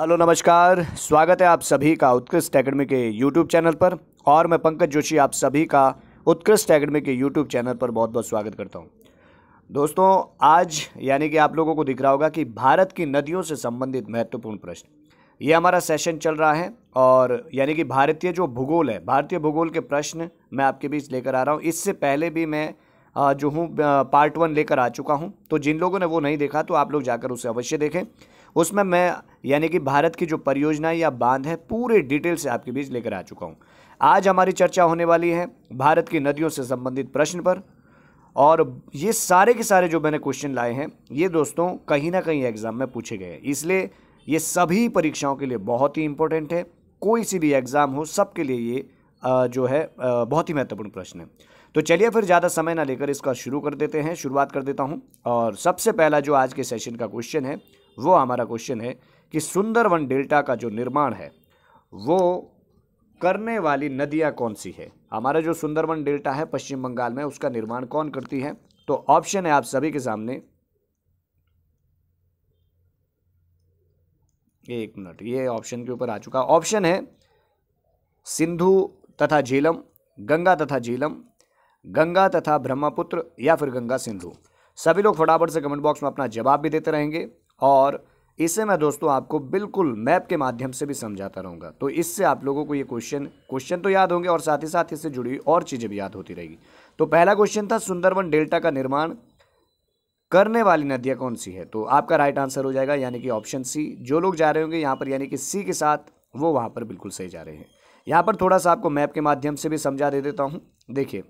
hello नमस्कार स्वागत है आप सभी का उत्कृष्ट एकेडमी के यूट्यूब चैनल पर और मैं पंकज जोशी आप सभी का उत्कृष्ट एकेडमी के यूट्यूब चैनल पर बहुत बहुत स्वागत करता हूं दोस्तों आज यानी कि आप लोगों को दिख रहा होगा कि भारत की नदियों से संबंधित महत्वपूर्ण प्रश्न ये हमारा सेशन चल रहा है और यानी कि भारतीय जो भूगोल है भारतीय भूगोल के प्रश्न मैं आपके बीच लेकर आ रहा हूँ इससे पहले भी मैं जो हूँ पार्ट वन लेकर आ चुका हूँ तो जिन लोगों ने वो नहीं देखा तो आप लोग जाकर उसे अवश्य देखें उसमें मैं यानी कि भारत की जो परियोजनाएं या बांध है पूरे डिटेल से आपके बीच लेकर आ चुका हूँ आज हमारी चर्चा होने वाली है भारत की नदियों से संबंधित प्रश्न पर और ये सारे के सारे जो मैंने क्वेश्चन लाए हैं ये दोस्तों कहीं ना कहीं एग्ज़ाम में पूछे गए हैं इसलिए ये सभी परीक्षाओं के लिए बहुत ही इम्पोर्टेंट है कोई सी भी एग्ज़ाम हो सबके लिए ये जो है बहुत ही महत्वपूर्ण प्रश्न है तो चलिए फिर ज़्यादा समय ना लेकर इसका शुरू कर देते हैं शुरुआत कर देता हूँ और सबसे पहला जो आज के सेशन का क्वेश्चन है वो हमारा क्वेश्चन है कि सुंदरवन डेल्टा का जो निर्माण है वो करने वाली नदियाँ कौन सी है हमारा जो सुंदरवन डेल्टा है पश्चिम बंगाल में उसका निर्माण कौन करती है तो ऑप्शन है आप सभी के सामने एक मिनट ये ऑप्शन के ऊपर आ चुका ऑप्शन है सिंधु तथा झीलम गंगा तथा झीलम गंगा तथा ब्रह्मपुत्र या फिर गंगा सिंधु सभी लोग फटाफट से कमेंट बॉक्स में अपना जवाब भी देते रहेंगे और इसे मैं दोस्तों आपको बिल्कुल मैप के माध्यम से भी समझाता रहूँगा तो इससे आप लोगों को ये क्वेश्चन क्वेश्चन तो याद होंगे और साथ ही साथ इससे जुड़ी और चीज़ें भी याद होती रहेगी तो पहला क्वेश्चन था सुंदरवन डेल्टा का निर्माण करने वाली नदियाँ कौन सी है तो आपका राइट आंसर हो जाएगा यानी कि ऑप्शन सी जो लोग जा रहे होंगे यहाँ पर यानी कि सी के साथ वो वहाँ पर बिल्कुल सही जा रहे हैं यहाँ पर थोड़ा सा आपको मैप के माध्यम से भी समझा दे देता हूँ देखिए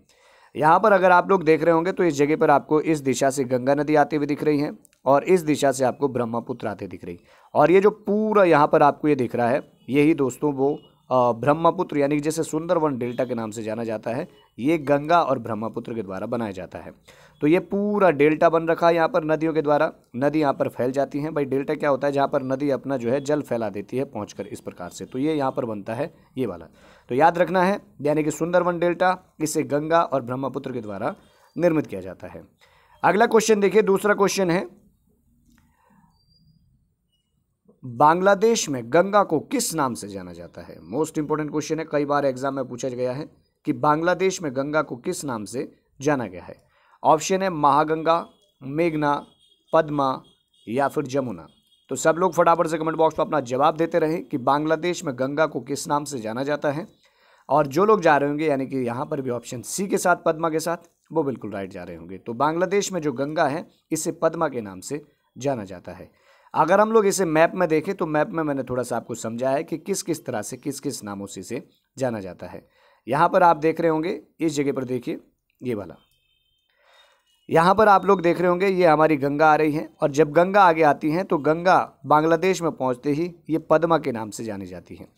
यहाँ पर अगर आप लोग देख रहे होंगे तो इस जगह पर आपको इस दिशा से गंगा नदी आती हुई दिख रही है और इस दिशा से आपको ब्रह्मपुत्र आते दिख रही और ये जो पूरा यहाँ पर आपको ये दिख रहा है यही दोस्तों वो ब्रह्मपुत्र यानी जैसे सुंदरवन डेल्टा के नाम से जाना जाता है ये गंगा और ब्रह्मपुत्र के द्वारा बनाया जाता है तो ये पूरा डेल्टा बन रखा है यहाँ पर नदियों के द्वारा नदी यहाँ पर फैल जाती हैं भाई डेल्टा क्या होता है जहाँ पर नदी अपना जो है जल फैला देती है पहुँच इस प्रकार से तो ये यहाँ पर बनता है ये वाला तो याद रखना है यानी कि सुंदरवन डेल्टा इसे गंगा और ब्रह्मपुत्र के द्वारा निर्मित किया जाता है अगला क्वेश्चन देखिए दूसरा क्वेश्चन है बांग्लादेश में गंगा को किस नाम से जाना जाता है मोस्ट इंपॉर्टेंट क्वेश्चन है कई बार एग्जाम में पूछा गया है कि बांग्लादेश में गंगा को किस नाम से जाना गया है ऑप्शन है महागंगा मेघना पद्मा या फिर जमुना तो सब लोग फटाफट से कमेंट बॉक्स पर अपना जवाब देते रहें कि बांग्लादेश में गंगा को किस नाम से जाना जाता है और जो लोग जा रहे होंगे यानी कि यहाँ पर भी ऑप्शन सी के साथ पद्मा के साथ वो बिल्कुल राइट जा रहे होंगे तो बांग्लादेश में जो गंगा है इसे पद्मा के नाम से जाना जाता है अगर हम लोग इसे मैप में देखें तो मैप में मैंने थोड़ा सा आपको समझाया है कि किस किस तरह से किस किस नामों से इसे जाना जाता है यहाँ पर आप देख रहे होंगे इस जगह पर देखिए ये वाला यहाँ पर आप लोग देख रहे होंगे ये हमारी गंगा आ रही है और जब गंगा आगे आती हैं तो गंगा बांग्लादेश में पहुँचते ही ये पद्मा के नाम से जानी जाती है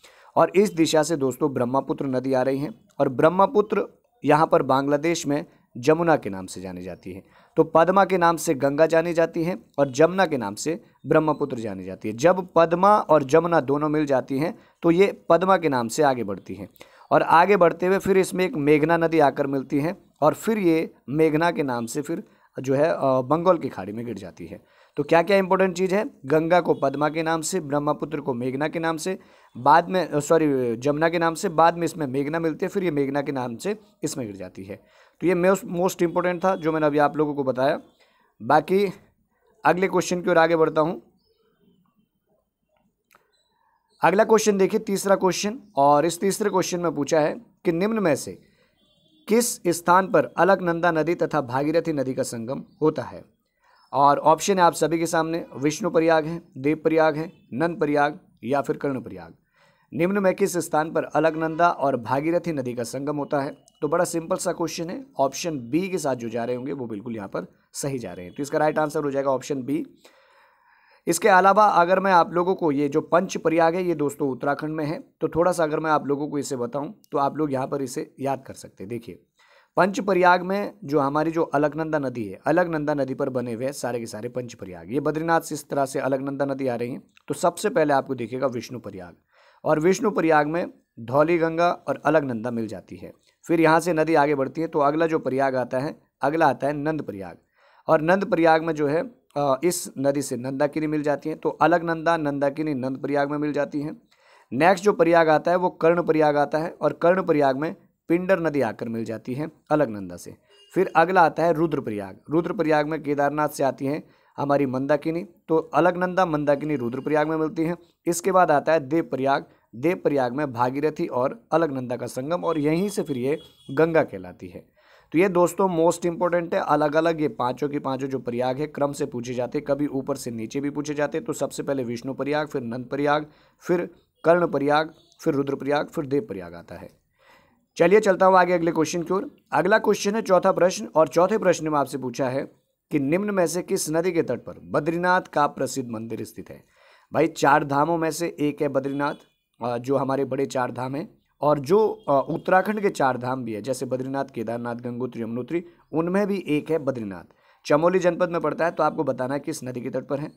और इस दिशा से दोस्तों ब्रह्मपुत्र नदी आ रही है और ब्रह्मपुत्र यहाँ पर बांग्लादेश में जमुना के नाम से जानी जाती है तो पद्मा के नाम से गंगा जानी जाती है और जमुना के नाम से ब्रह्मपुत्र जानी जाती है जब पद्मा और जमुना दोनों मिल जाती हैं तो ये पद्मा के नाम से आगे बढ़ती हैं और आगे बढ़ते हुए फिर इसमें एक मेघना नदी आकर मिलती है और फिर ये मेघना के नाम से फिर जो है बंगाल की खाड़ी में गिर जाती है तो क्या क्या इंपॉर्टेंट चीज़ है गंगा को पद्मा के नाम से ब्रह्मपुत्र को मेघना के नाम से बाद में सॉरी जमुना के नाम से बाद में इसमें मेघना मिलती है फिर ये मेघना के नाम से इसमें गिर जाती है तो ये मोस्ट इम्पोर्टेंट था जो मैंने अभी आप लोगों को बताया बाकी अगले क्वेश्चन की ओर आगे बढ़ता हूँ अगला क्वेश्चन देखिए तीसरा क्वेश्चन और इस तीसरे क्वेश्चन में पूछा है कि निम्न में से किस स्थान पर अलकनंदा नदी तथा भागीरथी नदी का संगम होता है और ऑप्शन है आप सभी के सामने विष्णु प्रयाग है देव प्रयाग है नंद प्रयाग या फिर कर्ण प्रयाग निम्न में किस स्थान पर अलगनंदा और भागीरथी नदी का संगम होता है तो बड़ा सिंपल सा क्वेश्चन है ऑप्शन बी के साथ जो जा रहे होंगे वो बिल्कुल यहाँ पर सही जा रहे हैं तो इसका राइट आंसर हो जाएगा ऑप्शन बी इसके अलावा अगर मैं आप लोगों को ये जो पंच प्रयाग है ये दोस्तों उत्तराखंड में है तो थोड़ा सा अगर मैं आप लोगों को इसे बताऊं तो आप लोग यहाँ पर इसे याद कर सकते हैं देखिए पंच प्रयाग में जो हमारी जो अलगनंदा नदी है अलगनंदा नदी पर बने हुए सारे के सारे पंच प्रयाग ये बद्रीनाथ से इस तरह से अलगनंदा नदी आ रही है तो सबसे पहले आपको देखिएगा विष्णु प्रयाग और विष्णु प्रयाग में धौली गंगा और अलगनंदा मिल जाती है फिर यहाँ से नदी आगे बढ़ती है तो अगला जो प्रयाग आता है अगला आता है नंद प्रयाग और नंद प्रयाग में जो है इस नदी से नंदाकिनी मिल जाती है तो अलगनंदा नंदाकिनी नंद प्रयाग में मिल जाती है नेक्स्ट जो प्रयाग आता है वो कर्ण प्रयाग आता है और कर्ण प्रयाग में पिंडर नदी आकर मिल जाती है अलगनंदा से फिर अगला आता है रुद्रप्रयाग रुद्रप्रयाग में केदारनाथ से आती हैं हमारी मंदाकिनी तो अलगनंदा मंदाकिनी रुद्रप्रयाग में मिलती हैं इसके बाद आता है देवप्रयाग देवप्रयाग में भागीरथी और अलगनंदा का संगम और यहीं से फिर ये गंगा कहलाती है तो ये दोस्तों मोस्ट इंपॉर्टेंट है अलग अलग ये पांचों की पांचों जो प्रयाग है क्रम से पूछे जाते हैं कभी ऊपर से नीचे भी पूछे जाते हैं तो सबसे पहले विष्णु प्रयाग फिर नंद प्रयाग फिर कर्ण प्रयाग फिर रुद्रप्रयाग फिर देव प्रयाग आता है चलिए चलता हूँ आगे अगले क्वेश्चन की ओर अगला क्वेश्चन है चौथा प्रश्न और चौथे प्रश्न में आपसे पूछा है कि निम्न में से किस नदी के तट पर बद्रीनाथ का प्रसिद्ध मंदिर स्थित है भाई चार धामों में से एक है बद्रीनाथ जो हमारे बड़े चार धाम हैं और जो उत्तराखंड के चार धाम भी है जैसे बद्रीनाथ केदारनाथ गंगोत्री यमुनोत्री उनमें भी एक है बद्रीनाथ चमोली जनपद में पड़ता है तो आपको बताना है किस नदी के तट पर है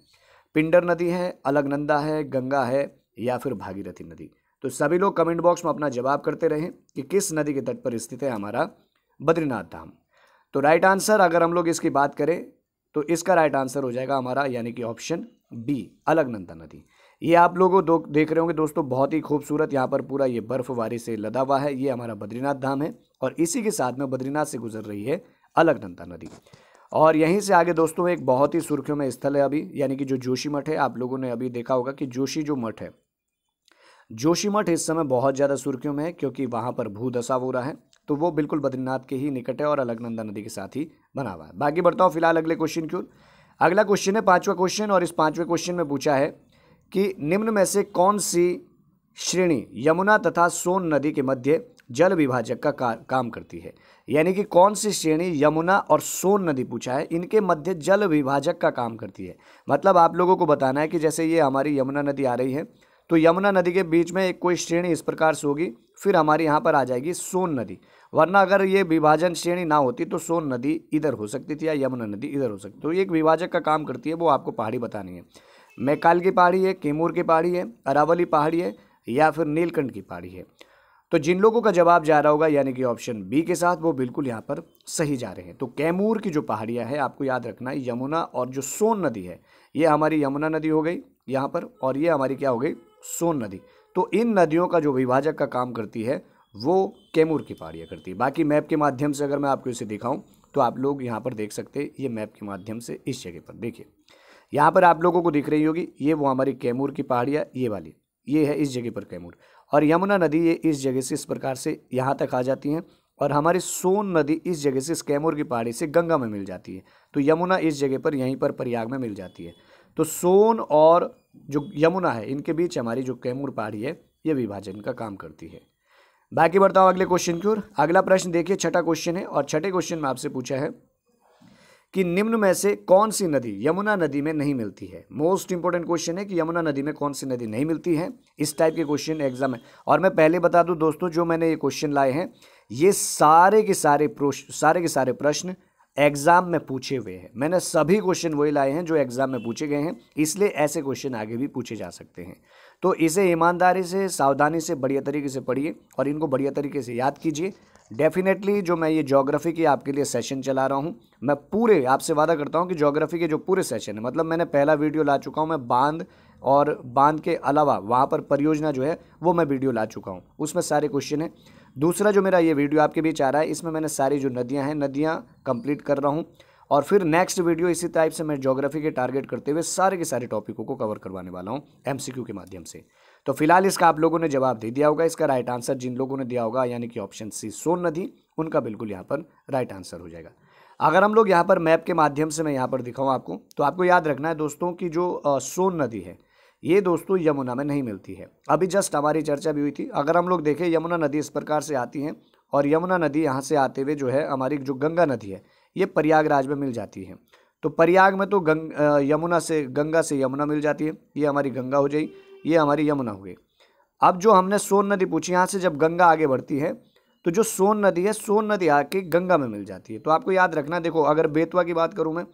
पिंडर नदी है अलगनंदा है गंगा है या फिर भागीरथी नदी तो सभी लोग कमेंट बॉक्स में अपना जवाब करते रहें कि किस नदी के तट पर स्थित है हमारा बद्रीनाथ धाम तो राइट आंसर अगर हम लोग इसकी बात करें तो इसका राइट आंसर हो जाएगा हमारा यानी कि ऑप्शन बी अलगनंदा नदी ये आप लोगों दो देख रहे होंगे दोस्तों बहुत ही खूबसूरत यहाँ पर पूरा ये बर्फबारी से लदा हुआ है ये हमारा बद्रीनाथ धाम है और इसी के साथ में बद्रीनाथ से गुजर रही है अलगनंदा नदी और यहीं से आगे दोस्तों एक बहुत ही सुर्खियों में स्थल है अभी यानी कि जो जोशी मठ है आप लोगों ने अभी देखा होगा कि जोशी जो मठ है जोशी मठ इस समय बहुत ज़्यादा सुर्खियों में है क्योंकि वहाँ पर भूदशा हो रहा है तो वो बिल्कुल बद्रीनाथ के ही निकट है और अलगनंदा नदी के साथ ही बना हुआ है बाकी बढ़ता हूँ फिलहाल अगले क्वेश्चन की ओर अगला क्वेश्चन है पांचवा क्वेश्चन और इस पांचवे क्वेश्चन में पूछा है कि निम्न में से कौन सी श्रेणी यमुना तथा सोन नदी के मध्य जल विभाजक का, का काम करती है यानी कि कौन सी श्रेणी यमुना और सोन नदी पूछा है इनके मध्य जल विभाजक का काम करती है मतलब आप लोगों को बताना है कि जैसे ये हमारी यमुना नदी आ रही है तो यमुना नदी के बीच में एक कोई श्रेणी इस प्रकार से होगी फिर हमारे यहाँ पर आ जाएगी सोन नदी वरना अगर ये विभाजन श्रेणी ना होती तो सोन नदी इधर हो सकती थी या यमुना नदी इधर हो सकती तो ये एक विभाजक का काम करती है वो आपको पहाड़ी बतानी है मैकाल की पहाड़ी है केमूर की पहाड़ी है अरावली पहाड़ी है या फिर नीलकंठ की पहाड़ी है तो जिन लोगों का जवाब जा रहा होगा यानी कि ऑप्शन बी के साथ वो बिल्कुल यहाँ पर सही जा रहे हैं तो कैमूर की जो पहाड़ियाँ हैं आपको याद रखना है यमुना और जो सोन नदी है ये हमारी यमुना नदी हो गई यहाँ पर और ये हमारी क्या हो गई सोन नदी तो इन नदियों का जो विभाजक का काम करती है वो कैमूर की पहाड़ियाँ करती है बाकी मैप के माध्यम से अगर मैं आपको इसे दिखाऊँ तो आप लोग यहाँ पर देख सकते ये मैप के माध्यम से इस जगह पर देखिए यहाँ पर आप लोगों को दिख रही होगी ये वो हमारी कैमूर की पहाड़ियाँ ये वाली ये है इस जगह पर कैमूर और यमुना नदी ये इस जगह से इस प्रकार से यहाँ तक आ जाती हैं और हमारी सोन नदी इस जगह से इस कैमूर की पहाड़ी से गंगा में मिल जाती है तो यमुना इस जगह पर यहीं पर प्रयाग में मिल जाती है तो सोन और जो यमुना है इनके बीच हमारी जो कैमूर पहाड़ी है ये विभाजन का काम करती है बाकी बढ़ता हूँ अगले क्वेश्चन की ओर अगला प्रश्न देखिए छठा क्वेश्चन है और छठे क्वेश्चन में आपसे पूछा है कि निम्न में से कौन सी नदी यमुना नदी में नहीं मिलती है मोस्ट इंपॉर्टेंट क्वेश्चन है कि यमुना नदी में कौन सी नदी नहीं मिलती है इस टाइप के क्वेश्चन एग्जाम है और मैं पहले बता दूं दोस्तों जो मैंने ये क्वेश्चन लाए हैं ये सारे के सारे सारे के सारे प्रश्न एग्जाम में पूछे हुए हैं मैंने सभी क्वेश्चन वही लाए हैं जो एग्जाम में पूछे गए हैं इसलिए ऐसे क्वेश्चन आगे भी पूछे जा सकते हैं तो इसे ईमानदारी से सावधानी से बढ़िया तरीके से पढ़िए और इनको बढ़िया तरीके से याद कीजिए डेफिनेटली जो मैं ये जोग्राफी के आपके लिए सेशन चला रहा हूँ मैं पूरे आपसे वादा करता हूँ कि जोग्राफी के जो पूरे सेशन है मतलब मैंने पहला वीडियो ला चुका हूँ मैं बांध और बांध के अलावा वहाँ पर परियोजना जो है वो मैं वीडियो ला चुका हूँ उसमें सारे क्वेश्चन हैं दूसरा जो मेरा ये वीडियो आपके बीच आ रहा है इसमें मैंने सारी जो नदियाँ हैं नदियाँ कंप्लीट कर रहा हूँ और फिर नेक्स्ट वीडियो इसी टाइप से मैं जोग्राफी के टारगेट करते हुए सारे के सारे टॉपिकों को कवर करवाने वाला हूँ एम के माध्यम से तो फिलहाल इसका आप लोगों ने जवाब दे दिया होगा इसका राइट आंसर जिन लोगों ने दिया होगा यानी कि ऑप्शन सी सोन नदी उनका बिल्कुल यहाँ पर राइट आंसर हो जाएगा अगर हम लोग यहाँ पर मैप के माध्यम से मैं यहाँ पर दिखाऊँ आपको तो आपको याद रखना है दोस्तों की जो सोन नदी है ये दोस्तों यमुना में नहीं मिलती है अभी जस्ट हमारी चर्चा भी हुई थी अगर हम लोग देखें यमुना नदी इस प्रकार से आती है और यमुना नदी यहाँ से आते हुए जो है हमारी जो गंगा नदी है ये प्रयागराज में मिल जाती है तो प्रयाग में तो गंग यमुना से गंगा से यमुना मिल जाती है ये हमारी गंगा हो जाएगी ये हमारी यमुना हो गई अब जो हमने सोन नदी पूछी यहाँ से जब गंगा आगे बढ़ती है तो जो सोन नदी है सोन नदी आके गंगा में मिल जाती है तो आपको याद रखना देखो अगर बेतवा की बात करूँ मैं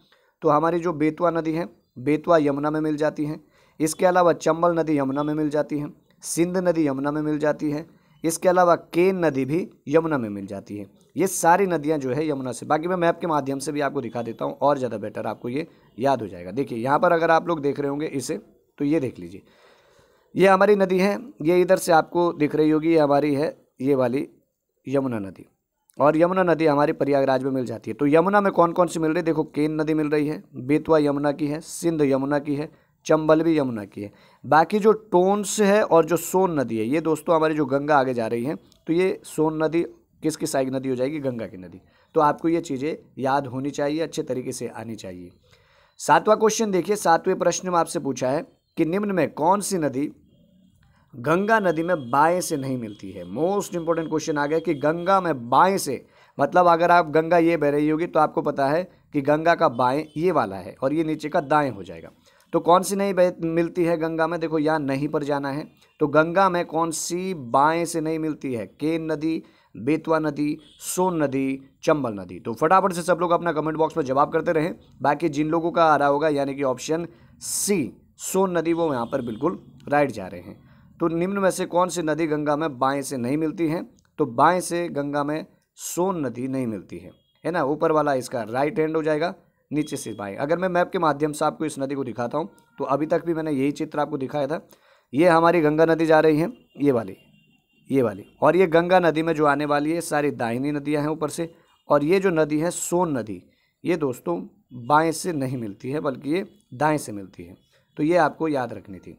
तो हमारी जो बेतवा नदी है बेतवा यमुना में मिल जाती है इसके अलावा चंबल नदी यमुना में मिल जाती है सिंध नदी यमुना में मिल जाती है इसके अलावा केन नदी भी यमुना में मिल जाती है ये सारी नदियाँ जो है यमुना से बाकी मैं मैप के माध्यम से भी आपको दिखा देता हूँ और ज़्यादा बेटर आपको ये याद हो जाएगा देखिए यहाँ पर अगर आप लोग देख रहे होंगे इसे तो ये देख लीजिए ये हमारी नदी है ये इधर से आपको दिख रही होगी ये हमारी है ये वाली यमुना नदी और यमुना नदी हमारे प्रयागराज में मिल जाती है तो यमुना में कौन कौन सी मिल रही है देखो केन नदी मिल रही है बेतवा यमुना की है सिंध यमुना की है चंबल भी यमुना की है बाकी जो टोन्स है और जो सोन नदी है ये दोस्तों हमारी जो गंगा आगे जा रही है तो ये सोन नदी किसकी साइड नदी हो जाएगी गंगा की नदी तो आपको ये चीज़ें याद होनी चाहिए अच्छे तरीके से आनी चाहिए सातवां क्वेश्चन देखिए सातवें प्रश्न में आपसे पूछा है कि निम्न में कौन सी नदी गंगा नदी में बाएं से नहीं मिलती है मोस्ट इंपॉर्टेंट क्वेश्चन आ गया कि गंगा में बाएं से मतलब अगर आप गंगा ये बह रही होगी तो आपको पता है कि गंगा का बाएं ये वाला है और ये नीचे का दाएं हो जाएगा तो कौन सी नई बह मिलती है गंगा में देखो यहाँ नहीं पर जाना है तो गंगा में कौन सी बाएँ से नहीं मिलती है केन नदी बेतवा नदी सोन नदी चंबल नदी तो फटाफट से सब लोग अपना कमेंट बॉक्स में जवाब करते रहें बाकी जिन लोगों का आ रहा होगा यानी कि ऑप्शन सी सोन नदी वो यहाँ पर बिल्कुल राइट जा रहे हैं तो निम्न में से कौन सी नदी गंगा में बाएँ से नहीं मिलती है तो बाएँ से गंगा में सोन नदी नहीं मिलती है है ना ऊपर वाला इसका राइट हैंड हो जाएगा नीचे से पाएंगे अगर मैं मैप के माध्यम से आपको इस नदी को दिखाता हूँ तो अभी तक भी मैंने यही चित्र आपको दिखाया था ये हमारी गंगा नदी जा रही है ये वाली ये वाली और ये गंगा नदी में जो आने वाली है सारी दाहिनी नदियाँ हैं ऊपर से और ये जो नदी है सोन नदी ये दोस्तों बाएँ से नहीं मिलती है बल्कि ये दाएँ से मिलती है तो ये आपको याद रखनी थी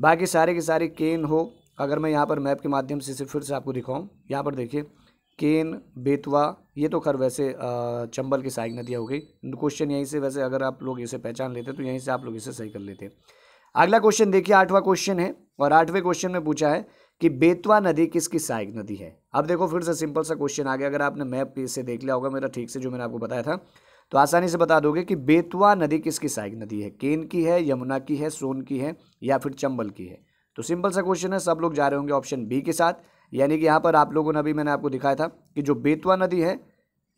बाकी सारे के सारे केन हो अगर मैं यहाँ पर मैप के माध्यम से फिर से आपको दिखाऊँ यहाँ पर देखिए केन बेतवा ये तो खैर वैसे चंबल की सहायक नदियाँ हो गई क्वेश्चन यहीं से वैसे अगर आप लोग इसे पहचान लेते तो यहीं से आप लोग इसे सही कर लेते अगला क्वेश्चन देखिए आठवां क्वेश्चन है और आठवें क्वेश्चन में पूछा है कि बेतवा नदी किसकी सहायक नदी है अब देखो फिर से सिंपल सा क्वेश्चन आ गया अगर आपने मैप इसे देख लिया होगा मेरा ठीक से जो मैंने आपको बताया था तो आसानी से बता दोगे कि बेतवा नदी किसकी सहायक नदी है केन की है यमुना की है सोन की है या फिर चंबल की है तो सिंपल सा क्वेश्चन है सब लोग जा रहे होंगे ऑप्शन बी के साथ यानी कि यहाँ पर आप लोगों ने अभी मैंने आपको दिखाया था कि जो बेतवा नदी है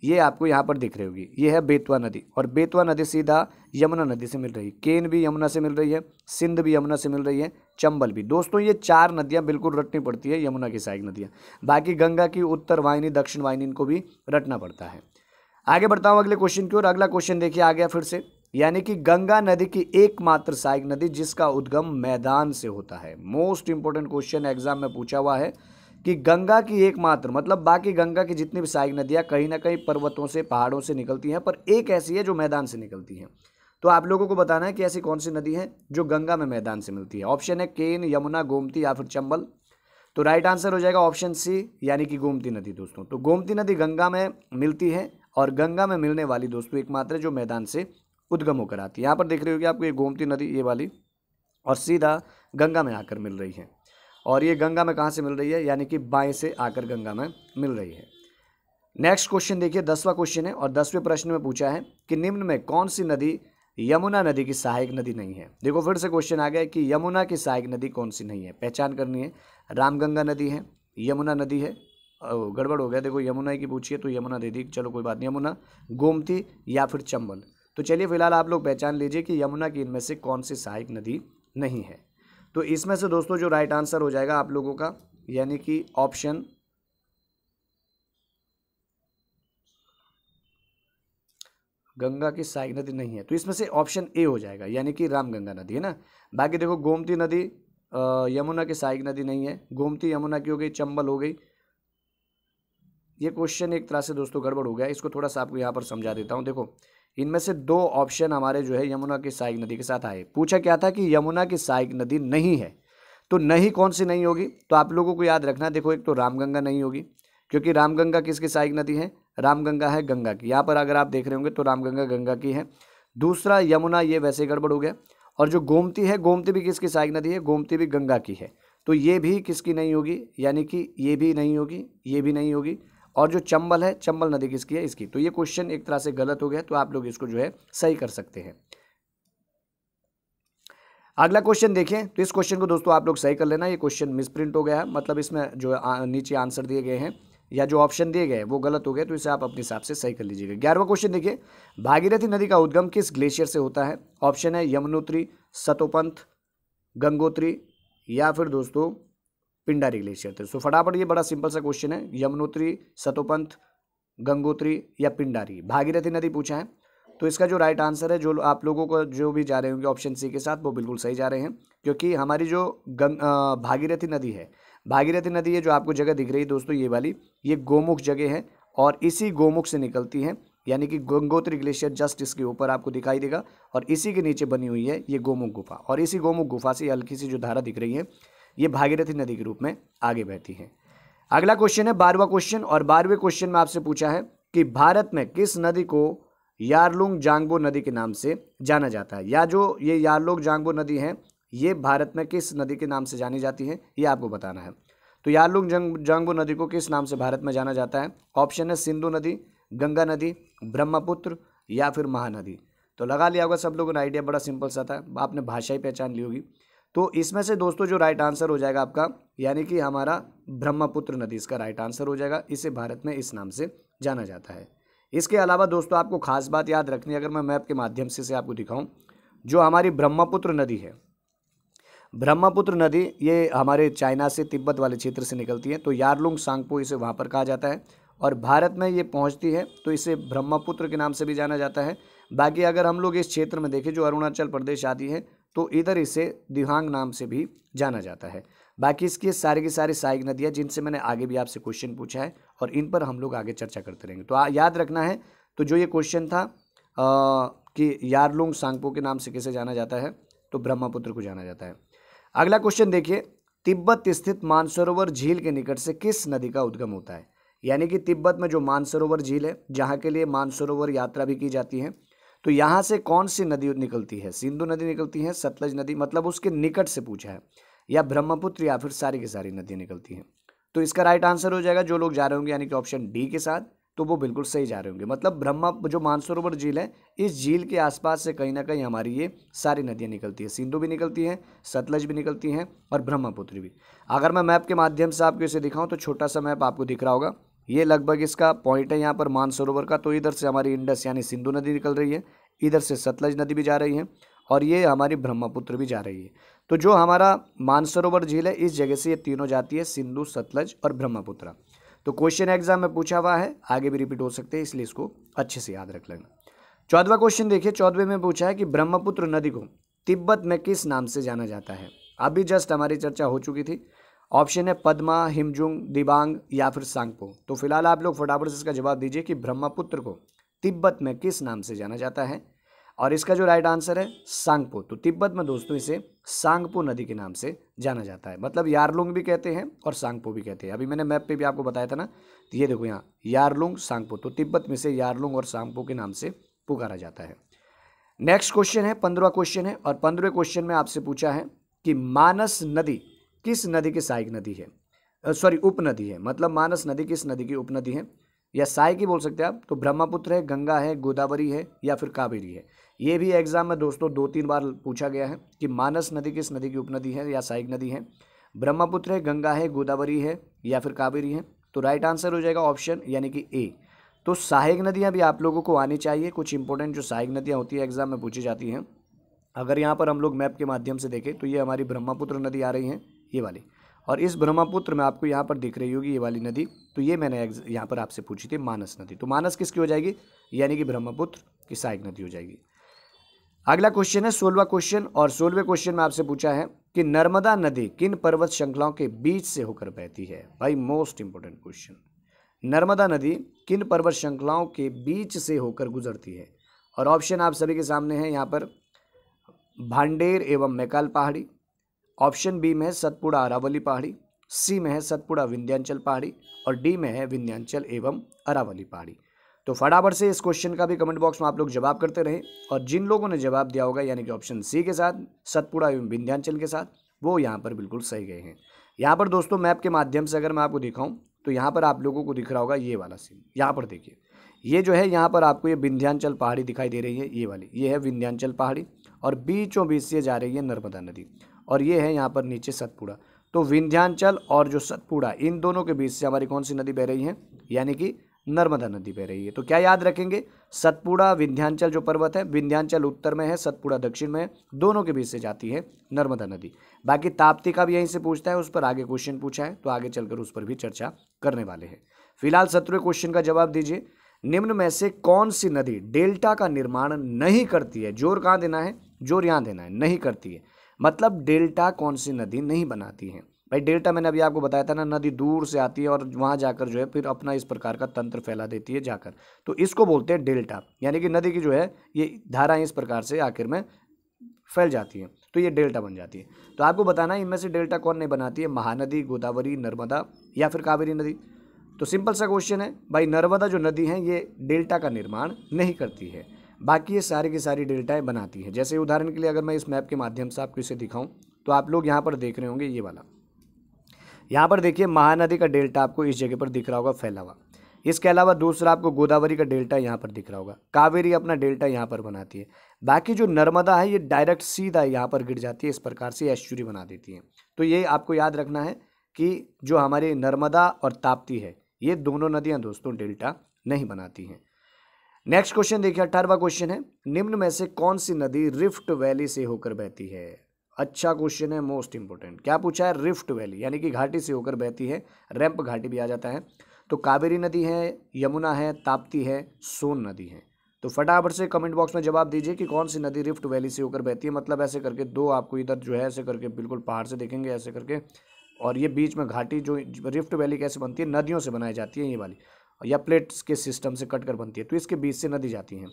ये आपको यहाँ पर दिख रही होगी ये है बेतवा नदी और बेतवा नदी सीधा यमुना नदी से मिल रही है केन भी यमुना से मिल रही है सिंध भी यमुना से मिल रही है चंबल भी दोस्तों ये चार नदियाँ बिल्कुल रटनी पड़ती है यमुना की सहायक नदियाँ बाकी गंगा की उत्तर वाहिनी दक्षिण वाहिनी इनको भी रटना पड़ता है आगे बढ़ता हूँ अगले क्वेश्चन की ओर अगला क्वेश्चन देखिए आ गया फिर से यानी कि गंगा नदी की एकमात्र सहायक नदी जिसका उद्गम मैदान से होता है मोस्ट इंपॉर्टेंट क्वेश्चन एग्जाम में पूछा हुआ है कि गंगा की एकमात्र मतलब बाकी गंगा की जितनी भी सहायक नदियाँ कहीं ना कहीं पर्वतों से पहाड़ों से निकलती हैं पर एक ऐसी है जो मैदान से निकलती हैं तो आप लोगों को बताना है कि ऐसी कौन सी नदी है जो गंगा में मैदान से मिलती है ऑप्शन है केन यमुना गोमती या फिर चंबल तो राइट आंसर हो जाएगा ऑप्शन सी यानी कि गोमती नदी दोस्तों तो गोमती नदी गंगा में मिलती है और गंगा में मिलने वाली दोस्तों एकमात्र जो मैदान से उद्गम होकर आती है यहाँ पर देख रहे हो कि आपको ये गोमती नदी ये वाली और सीधा गंगा में आकर मिल रही है और ये गंगा में कहाँ से मिल रही है यानी कि बाएँ से आकर गंगा में मिल रही है नेक्स्ट क्वेश्चन देखिए दसवां क्वेश्चन है और दसवें प्रश्न में पूछा है कि निम्न में कौन सी नदी यमुना नदी की सहायक नदी नहीं है देखो फिर से क्वेश्चन आ गया कि यमुना की सहायक नदी कौन सी नहीं है पहचान करनी है रामगंगा नदी है यमुना नदी है गड़बड़ हो गया देखो यमुना की पूछिए तो यमुना दे दी चलो कोई बात नहीं यमुना गोमती या फिर चंबल तो चलिए फिलहाल आप लोग पहचान लीजिए कि यमुना की इनमें से कौन सी सहायक नदी नहीं है तो इसमें से दोस्तों जो राइट आंसर हो जाएगा आप लोगों का यानी कि ऑप्शन गंगा की साई नदी नहीं है तो इसमें से ऑप्शन ए हो जाएगा यानी कि रामगंगा नदी है ना बाकी देखो गोमती नदी यमुना की साई नदी नहीं है गोमती यमुना की हो गई चंबल हो गई ये क्वेश्चन एक तरह से दोस्तों गड़बड़ हो गया इसको थोड़ा सा आपको यहाँ पर समझा देता हूँ देखो इनमें से दो ऑप्शन हमारे जो है यमुना की सहायक नदी के साथ आए पूछा क्या था कि यमुना की सहायक नदी नहीं है तो नहीं कौन सी नहीं होगी तो आप लोगों को याद रखना देखो एक तो रामगंगा नहीं होगी क्योंकि रामगंगा किसकी सहायक नदी है रामगंगा है गंगा की यहाँ पर अगर आप देख रहे होंगे तो रामगंगा गंगा की है दूसरा यमुना ये वैसे गड़बड़ हो गया और जो गोमती है गोमती भी किसकी सहायक नदी है गोमती भी गंगा की है तो ये भी किसकी नहीं होगी यानी कि ये भी नहीं होगी ये भी नहीं होगी और जो चंबल है चंबल नदी किसकी है इसकी तो ये क्वेश्चन एक तरह से गलत हो गया तो आप लोग इसको जो है सही कर सकते हैं अगला क्वेश्चन देखें तो इस क्वेश्चन को दोस्तों आप लोग सही कर लेना ये क्वेश्चन मिसप्रिंट हो गया मतलब इसमें जो आ, नीचे आंसर दिए गए हैं या जो ऑप्शन दिए गए वो गलत हो गए तो इसे आप अपने हिसाब से सही कर लीजिएगा ग्यारहवा क्वेश्चन देखिए भागीरथी नदी का उद्गम किस ग्लेशियर से होता है ऑप्शन है यमुनोत्री सतोपंथ गंगोत्री या फिर दोस्तों पिंडारी ग्लेशियर थे सो फटाफट ये बड़ा सिंपल सा क्वेश्चन है यमुनोत्री सतोपंथ गंगोत्री या पिंडारी भागीरथी नदी पूछा है तो इसका जो राइट आंसर है जो आप लोगों को जो भी जा रहे होंगे ऑप्शन सी के साथ वो बिल्कुल सही जा रहे हैं क्योंकि हमारी जो गंग भागीरथी नदी है भागीरथी नदी ये जो आपको जगह दिख रही है दोस्तों ये वाली ये गोमुख जगह है और इसी गोमुख से निकलती है यानी कि गंगोत्री ग्लेशियर जस्ट इसके ऊपर आपको दिखाई देगा और इसी के नीचे बनी हुई है ये गोमुख गुफा और इसी गोमुख गुफा से हल्की सी जो धारा दिख रही है ये भागीरथी नदी के रूप में आगे बहती है अगला क्वेश्चन है बारहवा क्वेश्चन और बारहवें क्वेश्चन में आपसे पूछा है कि भारत में किस नदी को यारलोंग जांगबो नदी के नाम से जाना जाता है या जो ये यारलोंग जांगबो नदी है ये भारत में किस नदी के नाम से जानी जाती है ये आपको बताना है तो यारलुंग जांगबो नदी को किस नाम से भारत में जाना जाता है ऑप्शन है सिंधु नदी गंगा नदी ब्रह्मपुत्र या फिर महानदी तो लगा लिया होगा सब लोगों ने आइडिया बड़ा सिंपल सा था आपने भाषा ही पहचान ली होगी तो इसमें से दोस्तों जो राइट आंसर हो जाएगा आपका यानी कि हमारा ब्रह्मपुत्र नदी इसका राइट आंसर हो जाएगा इसे भारत में इस नाम से जाना जाता है इसके अलावा दोस्तों आपको खास बात याद रखनी है अगर मैं मैप के माध्यम से, से आपको दिखाऊं जो हमारी ब्रह्मपुत्र नदी है ब्रह्मपुत्र नदी ये हमारे चाइना से तिब्बत वाले क्षेत्र से निकलती है तो यारलुंग सांगपो इसे वहाँ पर कहा जाता है और भारत में ये पहुँचती है तो इसे ब्रह्मपुत्र के नाम से भी जाना जाता है बाकी अगर हम लोग इस क्षेत्र में देखें जो अरुणाचल प्रदेश आदि है तो इधर इसे दिहांग नाम से भी जाना जाता है बाकी इसकी सारी की सारी सहायक नदियाँ जिनसे मैंने आगे भी आपसे क्वेश्चन पूछा है और इन पर हम लोग आगे चर्चा करते रहेंगे तो याद रखना है तो जो ये क्वेश्चन था आ, कि यारलोंग सांगपो के नाम से किसे जाना जाता है तो ब्रह्मपुत्र को जाना जाता है अगला क्वेश्चन देखिए तिब्बत स्थित मानसरोवर झील के निकट से किस नदी का उद्गम होता है यानी कि तिब्बत में जो मानसरोवर झील है जहाँ के लिए मानसरोवर यात्रा भी की जाती है तो यहाँ से कौन सी नदी निकलती है सिंधु नदी निकलती है सतलज नदी मतलब उसके निकट से पूछा है या ब्रह्मपुत्र या फिर सारी की सारी नदी निकलती हैं तो इसका राइट आंसर हो जाएगा जो लोग जा रहे होंगे यानी कि ऑप्शन डी के साथ तो वो बिल्कुल सही जा रहे होंगे मतलब ब्रह्म जो मानसरोवर झील है इस झील के आसपास से कहीं ना कहीं हमारी ये सारी नदियाँ निकलती हैं सिंधु भी निकलती हैं सतलज भी निकलती हैं और ब्रह्मपुत्र भी अगर मैं मैप के माध्यम से आपको इसे दिखाऊँ तो छोटा सा मैप आपको दिख रहा होगा ये लगभग इसका पॉइंट है यहाँ पर मानसरोवर का तो इधर से हमारी इंडस यानी सिंधु नदी निकल रही है इधर से सतलज नदी भी जा रही है और ये हमारी ब्रह्मपुत्र भी जा रही है तो जो हमारा मानसरोवर झील है इस जगह से ये तीनों जाती है सिंधु सतलज और ब्रह्मपुत्र तो क्वेश्चन एग्जाम में पूछा हुआ है आगे भी रिपीट हो सकते हैं इसलिए इसको अच्छे से याद रख लेना चौदवा क्वेश्चन देखिए चौदवे में पूछा है कि ब्रह्मपुत्र नदी को तिब्बत में किस नाम से जाना जाता है अभी जस्ट हमारी चर्चा हो चुकी थी ऑप्शन है पद्मा हिमजुंग दिबांग या फिर सांगपो तो फिलहाल आप लोग फटाफट से इसका जवाब दीजिए कि ब्रह्मपुत्र को तिब्बत में किस नाम से जाना जाता है और इसका जो राइट आंसर है सांगपो तो तिब्बत में दोस्तों इसे सांगपो नदी के नाम से जाना जाता है मतलब यारलुंग भी कहते हैं और सांगपो भी कहते हैं अभी मैंने मैप पे भी आपको बताया था ना तो ये देखो यहाँ यारलुंग सांगपो तो तिब्बत में से यारलुंग और सांगपो के नाम से पुकारा जाता है नेक्स्ट क्वेश्चन है पंद्रवा क्वेश्चन है और पंद्रह क्वेश्चन में आपसे पूछा है कि मानस नदी किस नदी की सहायक नदी है सॉरी उपनदी है मतलब मानस नदी किस नदी की उपनदी है या सहायक ही बोल सकते हैं आप तो ब्रह्मपुत्र है गंगा है गोदावरी है या फिर कावेरी है ये भी एग्जाम में दोस्तों दो तीन बार पूछा गया है कि मानस नदी किस नदी की उपनदी है या सहायक नदी है ब्रह्मपुत्र है गंगा है गोदावरी है या फिर कावेरी है तो राइट आंसर हो जाएगा ऑप्शन यानी कि ए तो सहायक नदियाँ भी आप लोगों को आनी चाहिए कुछ इंपॉर्टेंट जो सहायक नदियाँ होती है एग्जाम में पूछी जाती हैं अगर यहाँ पर हम लोग मैप के माध्यम से देखें तो ये हमारी ब्रह्मपुत्र नदी आ रही हैं ये वाली और इस ब्रह्मपुत्र में आपको यहाँ पर दिख रही होगी ये वाली नदी तो ये मैंने यहाँ पर आपसे पूछी थी मानस नदी तो मानस किसकी हो जाएगी यानी कि ब्रह्मपुत्र की सहायक नदी हो जाएगी अगला क्वेश्चन है सोलवा क्वेश्चन और सोलवे क्वेश्चन में आपसे पूछा है कि नर्मदा नदी किन पर्वत श्रृंखलाओं के बीच से होकर बहती है भाई मोस्ट इंपॉर्टेंट क्वेश्चन नर्मदा नदी किन पर्वत श्रृंखलाओं के बीच से होकर गुजरती है और ऑप्शन आप सभी के सामने है यहाँ पर भांडेर एवं मैकाल पहाड़ी ऑप्शन बी में है सतपुड़ा अरावली पहाड़ी सी में है सतपुड़ा विंध्यांचल पहाड़ी और डी में है विंध्यांचल एवं अरावली पहाड़ी तो फटाफट से इस क्वेश्चन का भी कमेंट बॉक्स में आप लोग जवाब करते रहें और जिन लोगों ने जवाब दिया होगा यानी कि ऑप्शन सी के साथ सतपुड़ा एवं विंध्यांचल के साथ वो यहाँ पर बिल्कुल सही गए हैं यहाँ पर दोस्तों मैप के माध्यम से अगर मैं आपको दिखाऊँ तो यहाँ पर आप लोगों को दिख रहा होगा ये वाला सीन यहाँ पर देखिए ये जो है यहाँ पर आपको ये विंध्यांचल पहाड़ी दिखाई दे रही है ये वाली ये है विंध्यांचल पहाड़ी और बीचों बीच से जा रही है नर्मदा नदी और ये है यहाँ पर नीचे सतपुड़ा तो विंध्यांचल और जो सतपुड़ा इन दोनों के बीच से हमारी कौन सी नदी बह रही है यानी कि नर्मदा नदी बह रही है तो क्या याद रखेंगे सतपुड़ा विंध्यांचल जो पर्वत है विंध्यांचल उत्तर में है सतपुड़ा दक्षिण में है दोनों के बीच से जाती है नर्मदा नदी बाकी ताप्ती का भी यहीं से पूछता है उस पर आगे क्वेश्चन पूछा है तो आगे चलकर उस पर भी चर्चा करने वाले हैं फिलहाल सत्रहवें क्वेश्चन का जवाब दीजिए निम्न में से कौन सी नदी डेल्टा का निर्माण नहीं करती है जोर कहाँ देना है जोर यहाँ देना है नहीं करती है मतलब डेल्टा कौन सी नदी नहीं बनाती है भाई डेल्टा मैंने अभी आपको बताया था ना नदी दूर से आती है और वहाँ जाकर जो है फिर अपना इस प्रकार का तंत्र फैला देती है जाकर तो इसको बोलते हैं डेल्टा यानी कि नदी की जो है ये धाराएँ इस प्रकार से आखिर में फैल जाती हैं तो ये डेल्टा बन जाती है तो आपको बताना इनमें से डेल्टा कौन नहीं बनाती है महानदी गोदावरी नर्मदा या फिर कावेरी नदी तो सिंपल सा क्वेश्चन है भाई नर्मदा जो नदी है ये डेल्टा का निर्माण नहीं करती है बाकी ये सारी की सारी डेल्टाएँ बनाती है जैसे उदाहरण के लिए अगर मैं इस मैप के माध्यम से आपको इसे दिखाऊँ तो आप लोग यहाँ पर देख रहे होंगे ये वाला यहाँ पर देखिए महानदी का डेल्टा आपको इस जगह पर दिख रहा होगा फैला हुआ इसके अलावा दूसरा आपको गोदावरी का डेल्टा यहाँ पर दिख रहा होगा कावेरी अपना डेल्टा यहाँ पर बनाती है बाकी जो नर्मदा है ये डायरेक्ट सीधा यहाँ पर गिर जाती है इस प्रकार से ऐश्वर्य बना देती है तो ये आपको याद रखना है कि जो हमारे नर्मदा और ताप्ती है ये दोनों नदियाँ दोस्तों डेल्टा नहीं बनाती हैं नेक्स्ट क्वेश्चन देखिए अठारवा क्वेश्चन है निम्न में से कौन सी नदी रिफ्ट वैली से होकर बहती है अच्छा क्वेश्चन है मोस्ट इंपोर्टेंट क्या पूछा है रिफ्ट वैली यानी कि घाटी से होकर बहती है रैंप घाटी भी आ जाता है तो कावेरी नदी है यमुना है ताप्ती है सोन नदी है तो फटाफट से कमेंट बॉक्स में जवाब दीजिए कि कौन सी नदी रिफ्ट वैली से होकर बहती है मतलब ऐसे करके दो आपको इधर जो है ऐसे करके बिल्कुल पहाड़ से देखेंगे ऐसे करके और ये बीच में घाटी जो रिफ्ट वैली कैसे बनती है नदियों से बनाई जाती है ये वाली या प्लेट्स के सिस्टम से कट कर बनती है तो इसके बीच से नदी जाती हैं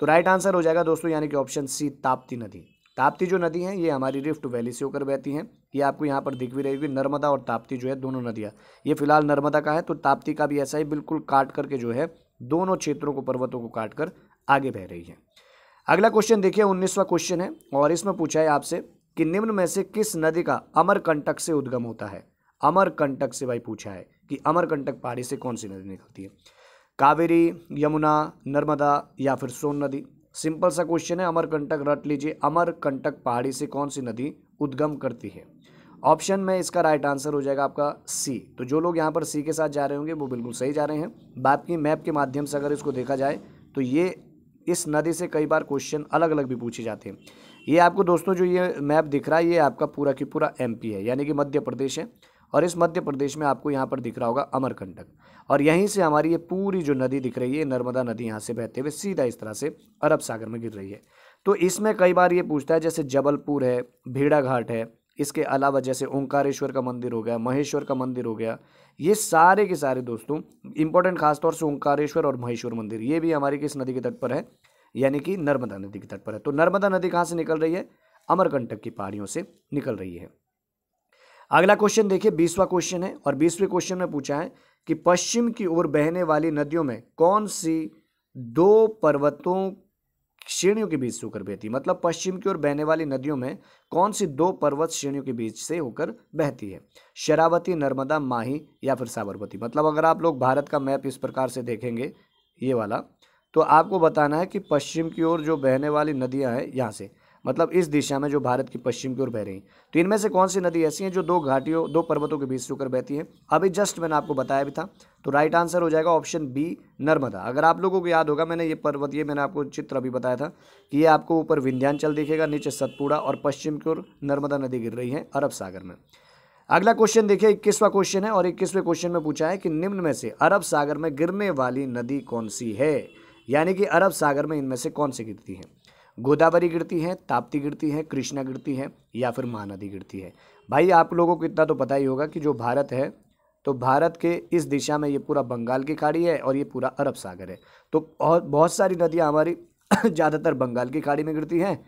तो राइट आंसर हो जाएगा दोस्तों यानी कि ऑप्शन सी ताप्ती नदी ताप्ती जो नदी है ये हमारी रिफ्ट वैली से होकर बहती हैं ये आपको यहाँ पर दिख भी रही होगी नर्मदा और ताप्ती जो है दोनों नदियाँ ये फिलहाल नर्मदा का है तो ताप्ती का भी ऐसा ही बिल्कुल काट करके जो है दोनों क्षेत्रों को पर्वतों को काट कर आगे बह रही है अगला क्वेश्चन देखिए उन्नीसवा क्वेश्चन है और इसमें पूछा है आपसे कि निम्न में से किस नदी का अमरकंटक से उद्गम होता है अमरकंटक से भाई पूछा है कि अमरकंटक पहाड़ी से कौन सी नदी निकलती है कावेरी यमुना नर्मदा या फिर सोन नदी सिंपल सा क्वेश्चन है अमरकंटक रट लीजिए अमरकंटक पहाड़ी से कौन सी नदी उद्गम करती है ऑप्शन में इसका राइट आंसर हो जाएगा आपका सी तो जो लोग यहाँ पर सी के साथ जा रहे होंगे वो बिल्कुल सही जा रहे हैं बाकी मैप के माध्यम से अगर इसको देखा जाए तो ये इस नदी से कई बार क्वेश्चन अलग अलग भी पूछे जाते हैं ये आपको दोस्तों जो ये मैप दिख रहा है ये आपका पूरा की पूरा एमपी है यानी कि मध्य प्रदेश है और इस मध्य प्रदेश में आपको यहाँ पर दिख रहा होगा अमरकंटक और यहीं से हमारी ये पूरी जो नदी दिख रही है नर्मदा नदी यहाँ से बहते हुए सीधा इस तरह से अरब सागर में गिर रही है तो इसमें कई बार ये पूछता है जैसे जबलपुर है भेड़ा घाट है इसके अलावा जैसे ओंकारेश्वर का मंदिर हो गया महेश्वर का मंदिर हो गया ये सारे के सारे दोस्तों इंपॉर्टेंट खासतौर से ओंकारेश्वर और महेश्वर मंदिर ये भी हमारी किस नदी के तट पर है यानी कि नर्मदा नदी के तट पर है तो नर्मदा नदी कहाँ से निकल रही है अमरकंटक की पहाड़ियों से निकल रही है अगला क्वेश्चन देखिए बीसवा क्वेश्चन है और बीसवें क्वेश्चन में पूछा है कि पश्चिम की ओर बहने वाली नदियों में कौन सी दो पर्वतों श्रेणियों के बीच से होकर बहती मतलब पश्चिम की ओर बहने वाली नदियों में कौन सी दो पर्वत श्रेणियों के बीच से होकर बहती है शरावती नर्मदा माही या फिर साबरमती मतलब अगर आप लोग भारत का मैप इस प्रकार से देखेंगे ये वाला तो आपको बताना है कि पश्चिम की ओर जो बहने वाली नदियाँ हैं यहाँ से मतलब इस दिशा में जो भारत की पश्चिम की ओर बह रही तो इनमें से कौन सी नदी ऐसी हैं जो दो घाटियों दो पर्वतों के बीच से होकर बहती है अभी जस्ट मैंने आपको बताया भी था तो राइट आंसर हो जाएगा ऑप्शन बी नर्मदा अगर आप लोगों को याद होगा मैंने ये पर्वत ये मैंने आपको चित्र अभी बताया था कि ये आपको ऊपर विंध्यांचल दिखेगा नीचे सतपुड़ा और पश्चिम की ओर नर्मदा नदी गिर रही है अरब सागर में अगला क्वेश्चन देखिए इक्कीसवा क्वेश्चन है और इक्कीसवें क्वेश्चन में पूछा है कि निम्न में से अरब सागर में गिरने वाली नदी कौन सी है यानी कि अरब सागर में इनमें से कौन सी गिरती है गोदावरी गिरती है ताप्ती गिरती है कृष्णा गिरती है या फिर महानदी गिरती है भाई आप लोगों को इतना तो पता ही होगा कि जो भारत है तो भारत के इस दिशा में ये पूरा बंगाल की खाड़ी है और ये पूरा अरब सागर है तो बहुत बहुत सारी नदियाँ हमारी ज़्यादातर बंगाल की खाड़ी में गिरती हैं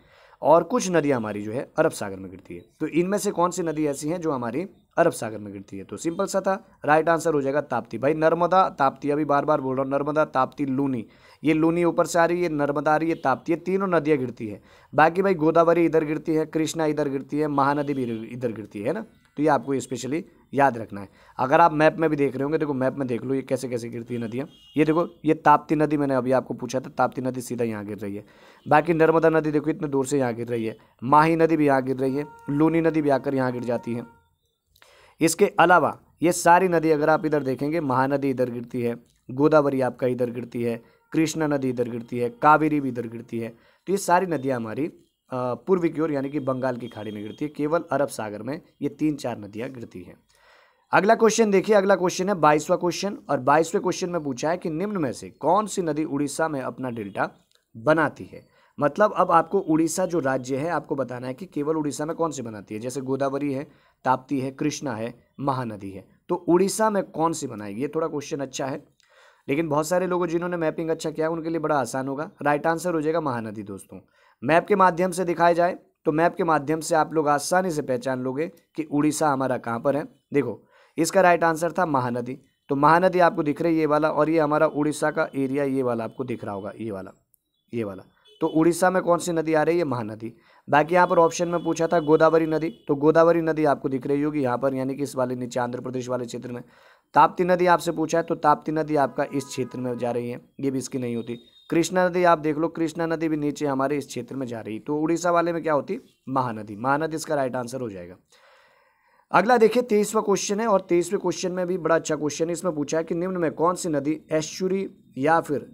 और कुछ नदियाँ हमारी जो है अरब सागर में गिरती है तो इनमें से कौन सी नदी ऐसी हैं जो हमारी अरब सागर में गिरती है तो सिंपल सा था राइट आंसर हो जाएगा ताप्ती भाई नर्मदा ताप्ती अभी बार बार बोल रहा हूँ नर्मदा ताप्ती लूनी ये लूनी ऊपर से आ रही है नर्मदा आ रही है ताप्ती है तीनों नदियाँ गिरती है बाकी भाई गोदावरी इधर गिरती है कृष्णा इधर गिरती है महानदी भी इधर गिरती है ना तो ये आपको स्पेशली याद रखना है अगर आप मैप में भी देख रहे होंगे देखो मैप में देख लो ये कैसे कैसे गिरती है नदियाँ ये देखो ये ताप्ती नदी मैंने अभी आपको पूछा था ताप्ती नदी सीधा यहाँ गिर रही है बाकी नर्मदा नदी देखो इतने दूर से यहाँ गिर रही है माही नदी भी यहाँ गिर रही है लूनी नदी भी आकर यहाँ गिर जाती है इसके अलावा ये सारी नदी अगर आप इधर देखेंगे महानदी इधर गिरती है गोदावरी आपका इधर गिरती है कृष्णा नदी इधर गिरती है कावेरी भी इधर गिरती है तो ये सारी नदियाँ हमारी पूर्व की ओर यानी कि बंगाल की खाड़ी में गिरती है केवल अरब सागर में ये तीन चार नदियाँ गिरती हैं अगला क्वेश्चन देखिए अगला क्वेश्चन है बाईसवा क्वेश्चन और बाईसवें क्वेश्चन में पूछा है कि निम्न में से कौन सी नदी उड़ीसा में अपना डेल्टा बनाती है मतलब अब आपको उड़ीसा जो राज्य है आपको बताना है कि केवल उड़ीसा में कौन सी बनाती है जैसे गोदावरी है ताप्ती है कृष्णा है महानदी है तो उड़ीसा में कौन सी बनाएगी ये थोड़ा क्वेश्चन अच्छा है लेकिन बहुत सारे लोगों जिन्होंने मैपिंग अच्छा किया उनके लिए बड़ा आसान होगा राइट आंसर हो जाएगा महानदी दोस्तों मैप के माध्यम से दिखाया जाए तो मैप के माध्यम से आप लोग आसानी से पहचान लोगे कि उड़ीसा हमारा कहाँ पर है देखो इसका राइट आंसर था महानदी तो महानदी आपको दिख रही है ये वाला और ये हमारा उड़ीसा का एरिया ये वाला आपको दिख रहा होगा ये वाला ये वाला तो उड़ीसा में कौन सी नदी आ रही है महानदी बाकी यहाँ पर ऑप्शन में पूछा था गोदावरी नदी तो गोदावरी नदी आपको दिख रही होगी यहाँ पर यानी कि इस वाले नीचे आंध्र प्रदेश वाले क्षेत्र में ताप्ती नदी आपसे पूछा है तो ताप्ती नदी आपका इस क्षेत्र में जा रही है ये भी इसकी नहीं होती कृष्णा नदी आप देख लो कृष्णा नदी भी नीचे हमारे इस क्षेत्र में जा रही तो उड़ीसा वाले में क्या होती महानदी महानदी इसका राइट आंसर हो जाएगा अगला देखिए तेईसवा क्वेश्चन है और तेईसवें क्वेश्चन में भी बड़ा अच्छा क्वेश्चन है इसमें पूछा है कि निम्न में कौन सी नदी ऐश्वरी या फिर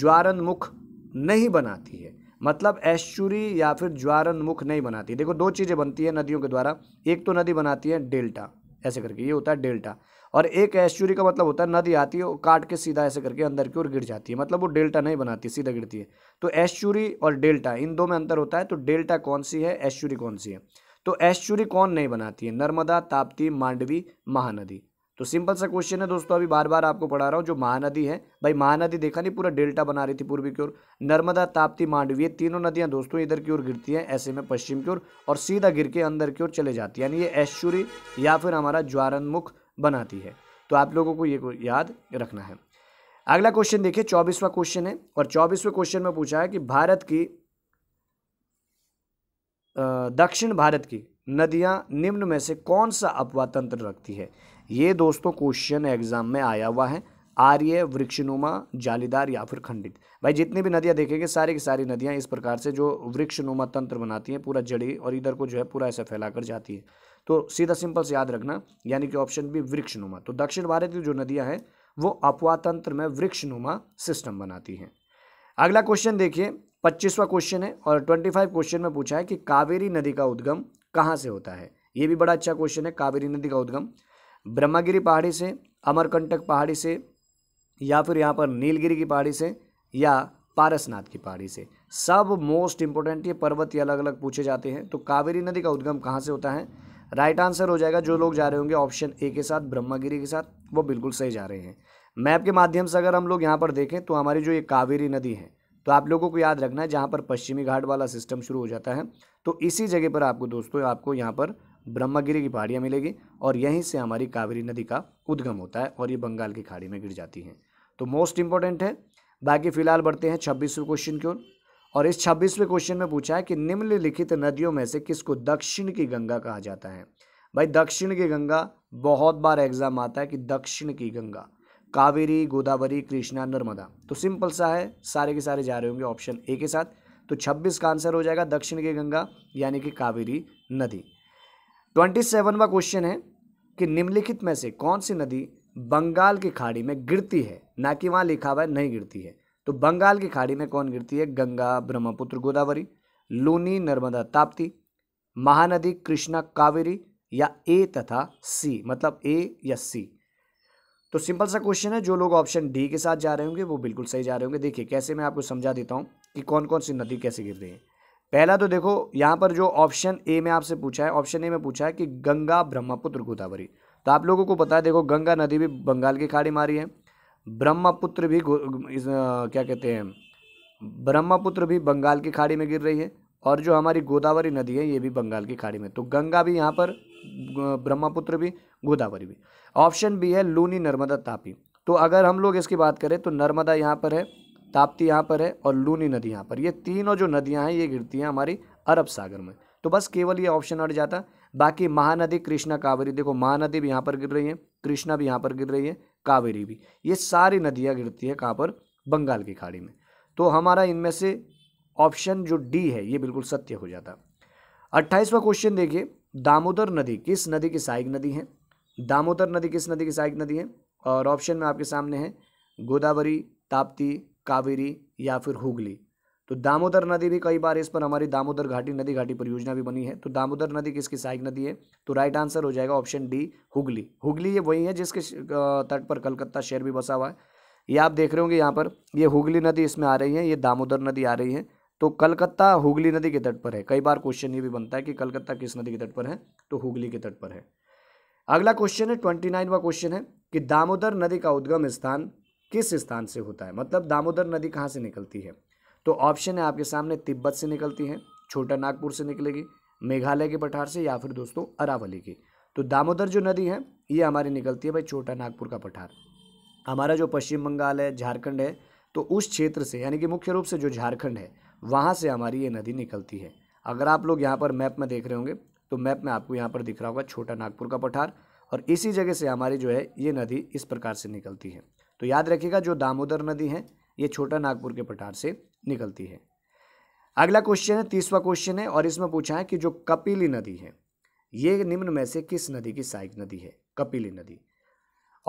ज्वारनमुख नहीं बनाती है मतलब ऐश्वरी या फिर ज्वारनमुख नहीं बनाती देखो दो चीज़ें बनती हैं नदियों के द्वारा एक तो नदी बनाती है डेल्टा ऐसे करके ये होता है डेल्टा और एक एस्चुरी का मतलब होता है नदी आती है काट के सीधा ऐसे करके अंदर की ओर गिर जाती है मतलब वो डेल्टा नहीं बनाती सीधा गिरती है तो एस्चुरी और डेल्टा इन दो में अंतर होता है तो डेल्टा कौन सी है एस्चुरी कौन सी है तो एस्चुरी कौन नहीं बनाती है नर्मदा ताप्ती मांडवी महानदी तो सिंपल सा क्वेश्चन है दोस्तों अभी बार बार आपको पढ़ा रहा हूँ जो महानदी है भाई महानदी देखा नहीं पूरा डेल्टा बना रही थी पूर्वी की ओर नर्मदा ताप्ती मांडवी ये तीनों नदियाँ दोस्तों इधर की ओर गिरती हैं ऐसे में पश्चिम की ओर और सीधा गिर के अंदर की ओर चले जाती है यानी ये ऐश्चुरी या फिर हमारा ज्वारनमुख बनाती है तो आप लोगों को ये याद रखना है अगला क्वेश्चन देखिए चौबीसवा क्वेश्चन है और चौबीसवें क्वेश्चन में पूछा है कि भारत की दक्षिण भारत की नदियां निम्न में से कौन सा अपवा तंत्र रखती है ये दोस्तों क्वेश्चन एग्जाम में आया हुआ है आर्य वृक्षनुमा जालीदार या फिर खंडित भाई जितनी भी नदियाँ देखेंगे सारी की सारी नदियां इस प्रकार से जो वृक्षनुमा तंत्र बनाती हैं पूरा जड़ी और इधर को जो है पूरा ऐसा फैला कर जाती है तो सीधा सिंपल से याद रखना यानी कि ऑप्शन बी नुमा तो दक्षिण भारत की जो नदियाँ हैं वो अपवातंत्र में नुमा सिस्टम बनाती हैं अगला क्वेश्चन देखिए पच्चीसवा क्वेश्चन है और ट्वेंटी फाइव क्वेश्चन में पूछा है कि कावेरी नदी का उद्गम कहाँ से होता है ये भी बड़ा अच्छा क्वेश्चन है कावेरी नदी का उद्गम ब्रह्मागिरी पहाड़ी से अमरकंटक पहाड़ी से या फिर यहाँ पर नीलगिरी की पहाड़ी से या पारसनाथ की पहाड़ी से सब मोस्ट इम्पोर्टेंट ये पर्वत ये अलग अलग पूछे जाते हैं तो कावेरी नदी का उद्गम कहाँ से होता है राइट आंसर हो जाएगा जो लोग जा रहे होंगे ऑप्शन ए के साथ ब्रह्मागिरी के साथ वो बिल्कुल सही जा रहे हैं मैप के माध्यम से अगर हम लोग यहाँ पर देखें तो हमारी जो ये कावेरी नदी है तो आप लोगों को याद रखना है जहाँ पर पश्चिमी घाट वाला सिस्टम शुरू हो जाता है तो इसी जगह पर आपको दोस्तों आपको यहाँ पर ब्रह्मगिरी की पहाड़ियाँ मिलेगी और यहीं से हमारी कावेरी नदी का उद्गम होता है और ये बंगाल की खाड़ी में गिर जाती हैं तो मोस्ट इंपॉर्टेंट है बाकी फिलहाल बढ़ते हैं छब्बीसवें क्वेश्चन की ओर और इस छब्बीसवें क्वेश्चन में पूछा है कि निम्नलिखित नदियों में से किसको दक्षिण की गंगा कहा जाता है भाई दक्षिण की गंगा बहुत बार एग्जाम आता है कि दक्षिण की गंगा कावेरी गोदावरी कृष्णा नर्मदा तो सिंपल सा है सारे के सारे जा रहे होंगे ऑप्शन ए के साथ तो छब्बीस का आंसर हो जाएगा दक्षिण की गंगा यानी कि कावेरी नदी ट्वेंटी सेवनवा क्वेश्चन है कि निम्नलिखित में से कौन सी नदी बंगाल की खाड़ी में गिरती है ना कि वहाँ लिखा हुआ है नहीं गिरती है तो बंगाल की खाड़ी में कौन गिरती है गंगा ब्रह्मपुत्र गोदावरी लूनी नर्मदा ताप्ती महानदी कृष्णा कावेरी या ए तथा सी मतलब ए या सी तो सिंपल सा क्वेश्चन है जो लोग ऑप्शन डी के साथ जा रहे होंगे वो बिल्कुल सही जा रहे होंगे देखिए कैसे मैं आपको समझा देता हूँ कि कौन कौन सी नदी कैसे गिर रही है पहला तो देखो यहाँ पर जो ऑप्शन ए में आपसे पूछा है ऑप्शन ए में पूछा है कि गंगा ब्रह्मपुत्र गोदावरी तो आप लोगों को पता है देखो गंगा नदी भी बंगाल की खाड़ी मारी है ब्रह्मपुत्र भी इस, क्या कहते हैं ब्रह्मपुत्र भी बंगाल की खाड़ी में गिर रही है और जो हमारी गोदावरी नदी है ये भी बंगाल की खाड़ी में तो गंगा भी यहाँ पर ब्रह्मपुत्र भी गोदावरी भी ऑप्शन बी है लूनी नर्मदा तापी तो अगर हम लोग इसकी बात करें तो नर्मदा यहाँ पर है ताप्ती यहाँ पर है और लूनी नदी यहाँ पर ये तीनों जो नदियाँ हैं ये गिरती हैं हमारी अरब सागर में तो बस केवल ये ऑप्शन अट जाता बाकी महानदी कृष्णा कावेरी देखो महानदी भी यहाँ पर गिर रही है कृष्णा भी यहाँ पर गिर रही है कावेरी भी ये सारी नदियाँ गिरती है कहाँ पर बंगाल की खाड़ी में तो हमारा इनमें से ऑप्शन जो डी है ये बिल्कुल सत्य हो जाता अट्ठाईसवा क्वेश्चन देखिए दामोदर नदी किस नदी की सहायक नदी है दामोदर नदी किस नदी की सहायक नदी है और ऑप्शन में आपके सामने है गोदावरी ताप्ती कावेरी या फिर हुगली तो दामोदर नदी भी कई बार इस पर हमारी दामोदर घाटी नदी घाटी परियोजना भी बनी है तो दामोदर नदी किसकी सहायक नदी है तो राइट आंसर हो जाएगा ऑप्शन डी हुगली हुगली ये वही है जिसके तट पर कलकत्ता शहर भी बसा हुआ है ये आप देख रहे होंगे यहाँ पर ये हुगली नदी इसमें आ रही है ये दामोदर नदी आ रही है तो कलकत्ता हुगली नदी के तट पर है कई बार क्वेश्चन ये भी बनता है कि कलकत्ता किस नदी के तट पर है तो हुगली के तट पर है अगला क्वेश्चन है ट्वेंटी नाइनवा क्वेश्चन है कि दामोदर नदी का उद्गम स्थान किस स्थान से होता है मतलब दामोदर नदी कहाँ से निकलती है तो ऑप्शन है आपके सामने तिब्बत से निकलती है छोटा नागपुर से निकलेगी मेघालय के पठार से या फिर दोस्तों अरावली की तो दामोदर जो नदी है ये हमारी निकलती है भाई छोटा नागपुर का पठार हमारा जो पश्चिम बंगाल है झारखंड है तो उस क्षेत्र से यानी कि मुख्य रूप से जो झारखंड है वहाँ से हमारी ये नदी निकलती है अगर आप लोग यहाँ पर मैप में देख रहे होंगे तो मैप में आपको यहाँ पर दिख रहा होगा छोटा नागपुर का पठार और इसी जगह से हमारी जो है ये नदी इस प्रकार से निकलती है तो याद रखिएगा जो दामोदर नदी है ये छोटा नागपुर के पठार से निकलती है अगला क्वेश्चन है तीसवा क्वेश्चन है और इसमें पूछा है कि जो कपिली नदी है ये निम्न में से किस नदी की सहायक नदी है कपिली नदी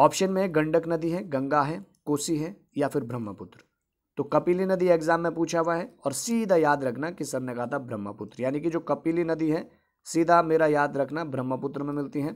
ऑप्शन में गंडक नदी है गंगा है कोसी है या फिर ब्रह्मपुत्र तो कपिली नदी एग्जाम में पूछा हुआ है और सीधा याद रखना कि सर ने कहा था ब्रह्मपुत्र यानी कि जो कपिली नदी है सीधा मेरा याद रखना ब्रह्मपुत्र में मिलती है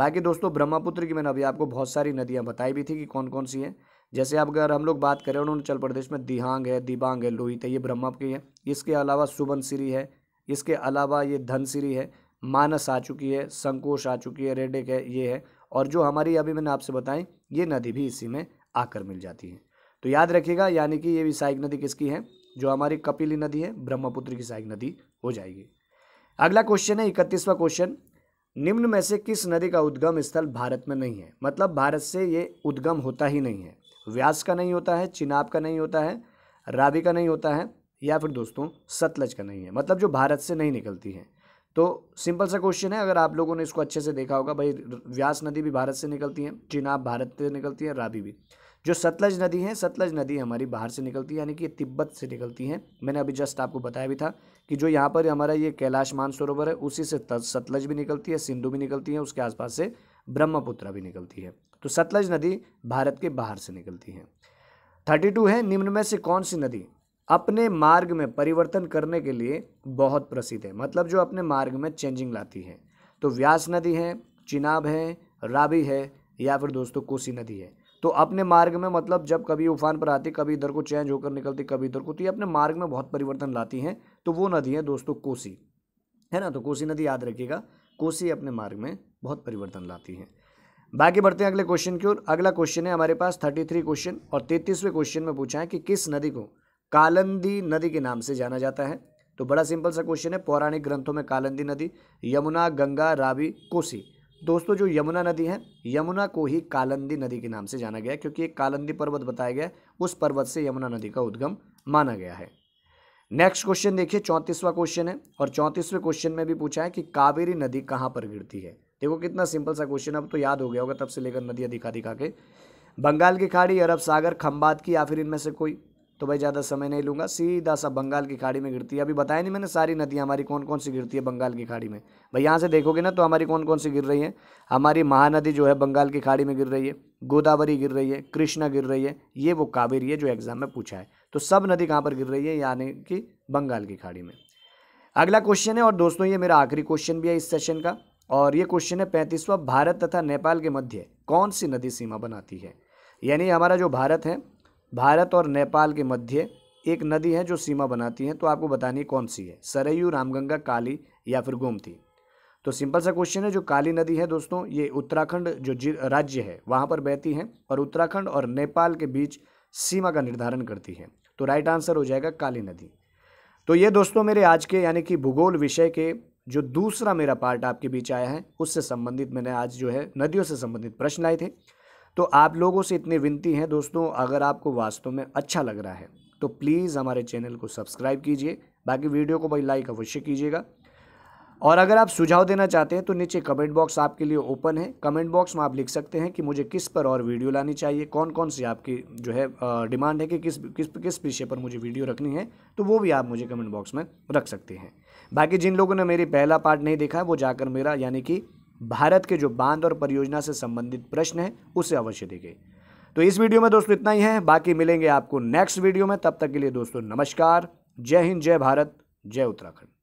बाकी दोस्तों ब्रह्मपुत्र की मैंने अभी आपको बहुत सारी नदियाँ बताई भी थी कि कौन कौन सी हैं जैसे आप अगर हम लोग बात करें अरुणाचल प्रदेश में दिहांग है दिबांग है लोहित है ये की है इसके अलावा सुबनसिरी है इसके अलावा ये धनसिरी है मानस आ चुकी है संकोश आ चुकी है रेडेक है ये है और जो हमारी अभी मैंने आपसे बताएं ये नदी भी इसी में आकर मिल जाती है तो याद रखिएगा यानी कि ये भी सहायक नदी किसकी है जो हमारी कपिली नदी है ब्रह्मपुत्र की सहायक नदी हो जाएगी अगला क्वेश्चन है इकतीसवा क्वेश्चन निम्न में से किस नदी का उद्गम स्थल भारत में नहीं है मतलब भारत से ये उद्गम होता ही नहीं है व्यास का नहीं होता है चिनाब का नहीं होता है रावी का नहीं होता है या फिर दोस्तों सतलज का नहीं है मतलब जो भारत से नहीं निकलती है तो सिंपल सा क्वेश्चन है अगर आप लोगों ने इसको अच्छे से देखा होगा भाई व्यास नदी भी भारत से निकलती है चिनाब भारत से निकलती है रावी भी जो सतलज नदी है सतलज नदी हमारी बाहर से निकलती है यानी कि तिब्बत से निकलती है मैंने अभी जस्ट आपको बताया भी था कि जो यहाँ पर हमारा ये कैलाश मानसरोवर है उसी से सतलज भी निकलती है सिंधु भी निकलती है उसके आसपास से ब्रह्मपुत्र भी निकलती है तो सतलज नदी भारत के बाहर से निकलती है थर्टी टू है निम्न में से कौन सी नदी अपने मार्ग में परिवर्तन करने के लिए बहुत प्रसिद्ध है मतलब जो अपने मार्ग में चेंजिंग लाती है तो व्यास नदी है चिनाब है राबी है या फिर दोस्तों कोसी नदी है तो अपने मार्ग में मतलब जब कभी उफान पर आती कभी इधर को चेंज होकर निकलती कभी इधर को तो ये अपने मार्ग में बहुत परिवर्तन लाती हैं तो वो नदी है दोस्तों कोसी है ना तो कोसी नदी याद रखिएगा कोसी अपने मार्ग में बहुत परिवर्तन लाती है बाकी बढ़ते हैं अगले क्वेश्चन की ओर अगला क्वेश्चन है हमारे पास थर्टी थ्री क्वेश्चन और तैतीसवें क्वेश्चन में पूछा है कि किस नदी को कालंदी नदी के नाम से जाना जाता है तो बड़ा सिंपल सा क्वेश्चन है पौराणिक ग्रंथों में कालंदी नदी यमुना गंगा रावी कोसी दोस्तों जो यमुना नदी है यमुना को ही कालंदी नदी के नाम से जाना गया क्योंकि एक कालंदी पर्वत बताया गया उस पर्वत से यमुना नदी का उद्गम माना गया है नेक्स्ट क्वेश्चन देखिए चौंतीसवां क्वेश्चन है और चौंतीसवें क्वेश्चन में भी पूछा है कि कावेरी नदी कहाँ पर गिरती है देखो कितना सिंपल सा क्वेश्चन अब तो याद हो गया होगा तब से लेकर नदियाँ दिखा दिखा के बंगाल की खाड़ी अरब सागर खम्बात की या फिर इनमें से कोई तो भाई ज़्यादा समय नहीं लूँगा सीधा सा बंगाल की खाड़ी में गिरती है अभी बताया नहीं मैंने सारी नदियाँ हमारी कौन कौन सी गिरती है बंगाल की खाड़ी में भाई यहाँ से देखोगे ना तो हमारी कौन कौन सी गिर रही है हमारी महानदी जो है बंगाल की खाड़ी में गिर रही है गोदावरी गिर रही है कृष्णा गिर रही है ये वो कावेरी है जो एग्ज़ाम में पूछा है तो सब नदी कहाँ पर गिर रही है यानी कि बंगाल की खाड़ी में अगला क्वेश्चन है और दोस्तों ये मेरा आखिरी क्वेश्चन भी है इस सेशन का और ये क्वेश्चन है पैंतीसवा भारत तथा नेपाल के मध्य कौन सी नदी सीमा बनाती है यानी हमारा जो भारत है भारत और नेपाल के मध्य एक नदी है जो सीमा बनाती है तो आपको बतानी कौन सी है सरयू रामगंगा काली या फिर गोमती तो सिंपल सा क्वेश्चन है जो काली नदी है दोस्तों ये उत्तराखंड जो राज्य है वहाँ पर बहती है और उत्तराखंड और नेपाल के बीच सीमा का निर्धारण करती है तो राइट आंसर हो जाएगा काली नदी तो ये दोस्तों मेरे आज के यानी कि भूगोल विषय के जो दूसरा मेरा पार्ट आपके बीच आया है उससे संबंधित मैंने आज जो है नदियों से संबंधित प्रश्न लाए थे तो आप लोगों से इतनी विनती है दोस्तों अगर आपको वास्तव में अच्छा लग रहा है तो प्लीज़ हमारे चैनल को सब्सक्राइब कीजिए बाकी वीडियो को भाई लाइक अवश्य कीजिएगा और अगर आप सुझाव देना चाहते हैं तो नीचे कमेंट बॉक्स आपके लिए ओपन है कमेंट बॉक्स में आप लिख सकते हैं कि मुझे किस पर और वीडियो लानी चाहिए कौन कौन सी आपकी जो है डिमांड है कि किस किस किस विषय पर मुझे वीडियो रखनी है तो वो भी आप मुझे कमेंट बॉक्स में रख सकते हैं बाकी जिन लोगों ने मेरी पहला पार्ट नहीं देखा है वो जाकर मेरा यानी कि भारत के जो बांध और परियोजना से संबंधित प्रश्न है उसे अवश्य देखें तो इस वीडियो में दोस्तों इतना ही है बाकी मिलेंगे आपको नेक्स्ट वीडियो में तब तक के लिए दोस्तों नमस्कार जय हिंद जय भारत जय उत्तराखंड